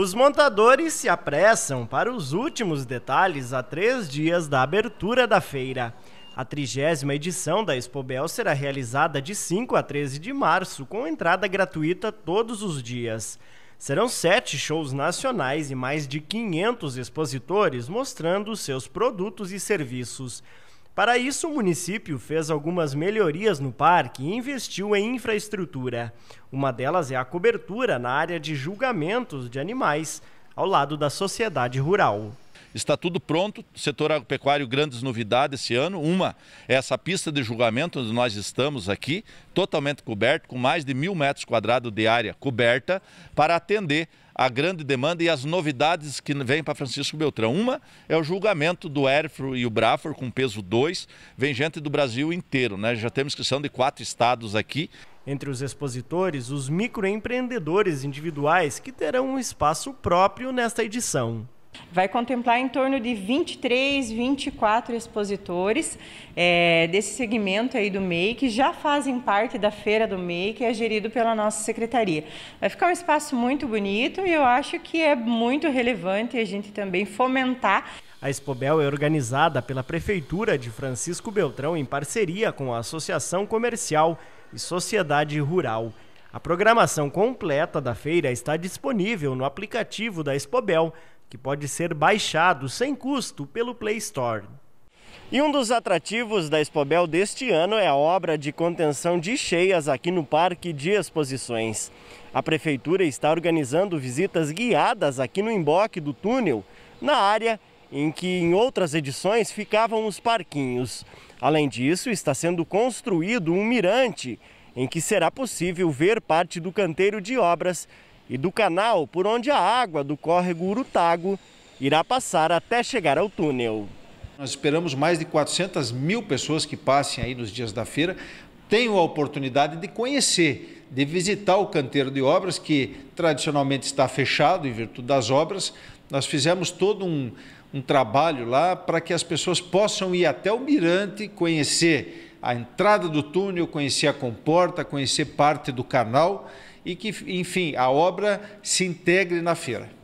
Os montadores se apressam para os últimos detalhes a três dias da abertura da feira. A trigésima edição da Expobel será realizada de 5 a 13 de março, com entrada gratuita todos os dias. Serão sete shows nacionais e mais de 500 expositores mostrando seus produtos e serviços. Para isso, o município fez algumas melhorias no parque e investiu em infraestrutura. Uma delas é a cobertura na área de julgamentos de animais, ao lado da sociedade rural. Está tudo pronto. Setor agropecuário, grandes novidades esse ano. Uma é essa pista de julgamento onde nós estamos aqui, totalmente coberto, com mais de mil metros quadrados de área coberta, para atender a grande demanda e as novidades que vêm para Francisco Beltrão. Uma é o julgamento do Erfro e o Brafor com peso 2. Vem gente do Brasil inteiro, né? Já temos inscrição de quatro estados aqui. Entre os expositores, os microempreendedores individuais que terão um espaço próprio nesta edição. Vai contemplar em torno de 23, 24 expositores é, desse segmento aí do MEI, que já fazem parte da feira do MEI, que é gerido pela nossa secretaria. Vai ficar um espaço muito bonito e eu acho que é muito relevante a gente também fomentar. A Expobel é organizada pela Prefeitura de Francisco Beltrão em parceria com a Associação Comercial e Sociedade Rural. A programação completa da feira está disponível no aplicativo da Expobel, que pode ser baixado sem custo pelo Play Store. E um dos atrativos da Expobel deste ano é a obra de contenção de cheias aqui no Parque de Exposições. A Prefeitura está organizando visitas guiadas aqui no emboque do túnel, na área em que em outras edições ficavam os parquinhos. Além disso, está sendo construído um mirante em que será possível ver parte do canteiro de obras e do canal por onde a água do córrego Urutago irá passar até chegar ao túnel. Nós esperamos mais de 400 mil pessoas que passem aí nos dias da feira tenham a oportunidade de conhecer, de visitar o canteiro de obras que tradicionalmente está fechado em virtude das obras. Nós fizemos todo um, um trabalho lá para que as pessoas possam ir até o Mirante conhecer a entrada do túnel, conhecer a comporta, conhecer parte do canal e que, enfim, a obra se integre na feira.